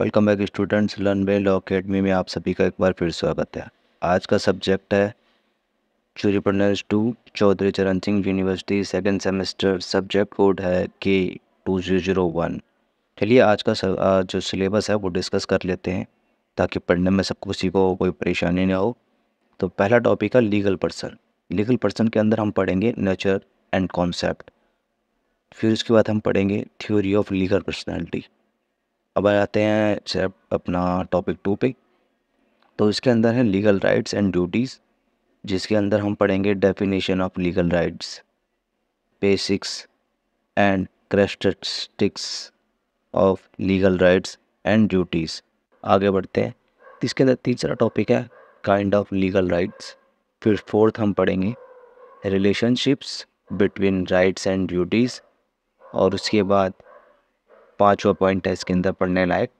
welcome back students learn law academy में आप सभी का एक बार फिर स्वागत है आज का सब्जेक्ट है चूरीप्रनर्स to Chaudhary Charan Singh university second semester subject code है K to zero zero one चलिए आज का सब, जो सिलेबस है वो डिस्कस कर लेते हैं ताकि पढ़ने में सब किसी को कोई परेशानी ना हो तो पहला टॉपिक है लीगल पर्सन लीगल पर्सन के अंदर हम पढ़ेंगे नेचर एंड कॉन्सेप्ट फिर उसके बाद हम पढ़ेंगे थ्योरी ऑफ लीगल पर्सनैलिटी अब आते हैं अपना टॉपिक टू पे तो इसके अंदर है लीगल राइट्स एंड ड्यूटीज़ जिसके अंदर हम पढ़ेंगे definition of legal rights basics and characteristics of legal rights and duties आगे बढ़ते हैं इसके अंदर तीसरा टॉपिक है काइंड ऑफ लीगल राइट्स फिर फोर्थ हम पढ़ेंगे relationships between rights and duties और उसके बाद पाँचवा पॉइंट है इसके अंदर पढ़ने लायक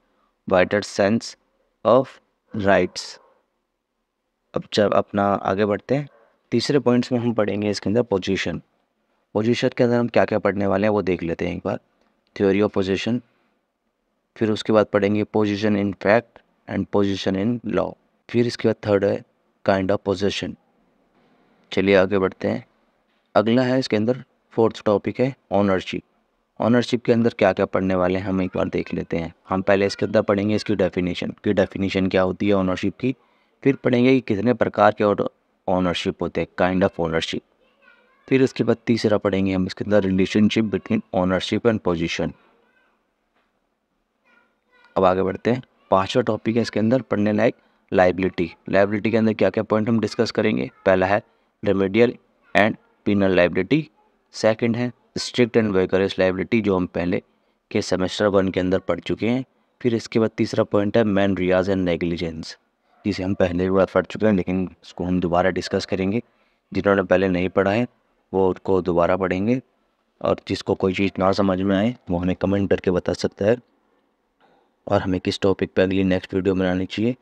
वाइटर सेंस ऑफ राइट्स अब जब अपना आगे बढ़ते हैं तीसरे पॉइंट्स में हम पढ़ेंगे इसके अंदर पोजीशन पोजीशन के अंदर हम क्या क्या पढ़ने वाले हैं वो देख लेते हैं एक बार थ्योरी ऑफ पोजीशन फिर उसके बाद पढ़ेंगे position in fact and position in law फिर इसके बाद थर्ड है काइंड ऑफ पोजीशन चलिए आगे बढ़ते हैं अगला है इसके अंदर फोर्थ टॉपिक है ऑनरशिप ऑनरशिप के अंदर क्या क्या पढ़ने वाले हैं हम एक बार देख लेते हैं हम पहले इसके अंदर पढ़ेंगे इसकी डेफिनेशन कि डेफिनेशन क्या होती है ऑनरशिप की फिर पढ़ेंगे कि कितने प्रकार के ऑनरशिप होते हैं काइंड ऑफ ऑनरशिप फिर उसके बाद तीसरा पढ़ेंगे हम इसके अंदर relationship between ownership and position अब आगे बढ़ते हैं पाँचवा टॉपिक है इसके अंदर पढ़ने लायक लाइबिलिटी लाइबिलिटी के अंदर क्या क्या पॉइंट हम डिस्कस करेंगे पहला है remedial and penal liability second है स्ट्रिक्ट एंड वेकरेज लाइबिलिटी जो हम पहले के सेमेस्टर वन के अंदर पढ़ चुके हैं फिर इसके बाद तीसरा पॉइंट है मैन रियाज एंड नेग्लिजेंस जिसे हम पहले भी पढ़ चुके हैं लेकिन इसको हम दोबारा डिस्कस करेंगे जिन्होंने पहले नहीं पढ़ा है वो उसको दोबारा पढ़ेंगे और जिसको कोई चीज़ ना समझ में आए वो हमें कमेंट करके बता सकता है और हमें किस टॉपिक पर अगली नेक्स्ट वीडियो बनानी चाहिए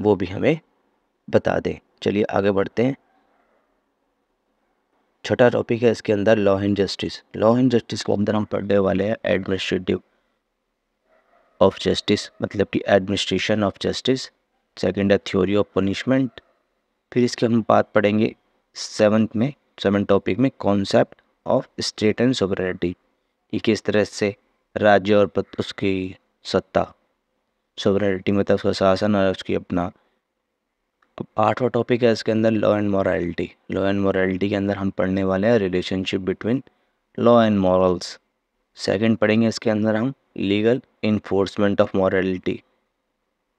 वो भी हमें बता दें चलिए आगे बढ़ते हैं छठा टॉपिक है इसके अंदर law and justice law and justice के अंदर हम पढ़ने वाले हैं एडमिनिस्ट्रेटिव ऑफ जस्टिस मतलब कि एडमिनिस्ट्रेशन ऑफ जस्टिस सेकेंड है थ्योरी ऑफ पनिशमेंट फिर इसके हम बात पढ़ेंगे सेवन्थ में सेवन टॉपिक में concept of state and sovereignty कि किस तरह से राज्य और उसकी सत्ता सोवरेनिटी मतलब उसका शासन और उसकी अपना आठवां टॉपिक है इसके अंदर law and morality law and morality के अंदर हम पढ़ने वाले हैं relationship between law and morals second पढ़ेंगे इसके अंदर हम लीगल इन्फोर्समेंट ऑफ मॉरलिटी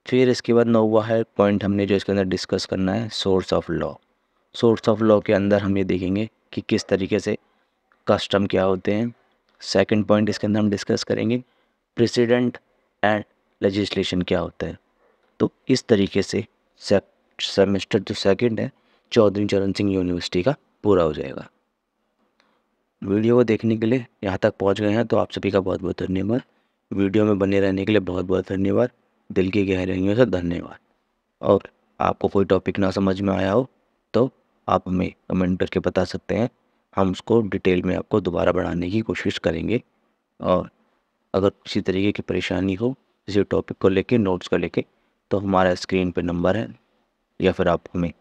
फिर इसके बाद नौवा है पॉइंट हमने जो इसके अंदर डिस्कस करना है source of law source of law के अंदर हम ये देखेंगे कि किस तरीके से कस्टम क्या होते हैं सेकंड पॉइंट इसके अंदर हम डिस्कस करेंगे प्रेसिडेंट एंड लजिस्लेशन क्या होता है तो इस तरीके से सेक्ट सेमेस्टर जो तो सेकंड है चौधरी चरण सिंह यूनिवर्सिटी का पूरा हो जाएगा वीडियो को देखने के लिए यहाँ तक पहुँच गए हैं तो आप सभी का बहुत बहुत धन्यवाद वीडियो में बने रहने के लिए बहुत बहुत धन्यवाद दिल की गहराइयों से धन्यवाद और आपको कोई टॉपिक ना समझ में आया हो तो आप हमें कमेंट करके बता सकते हैं हम उसको डिटेल में आपको दोबारा बढ़ाने की कोशिश करेंगे और अगर किसी तरीके की परेशानी हो किसी टॉपिक को लेके नोट्स को लेके तो हमारा स्क्रीन पे नंबर है या फिर आप हमें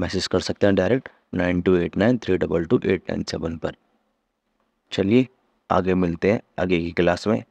मैसेज कर सकते हैं direct nine two eight nine three double two eight nine seven पर चलिए आगे मिलते हैं आगे की क्लास में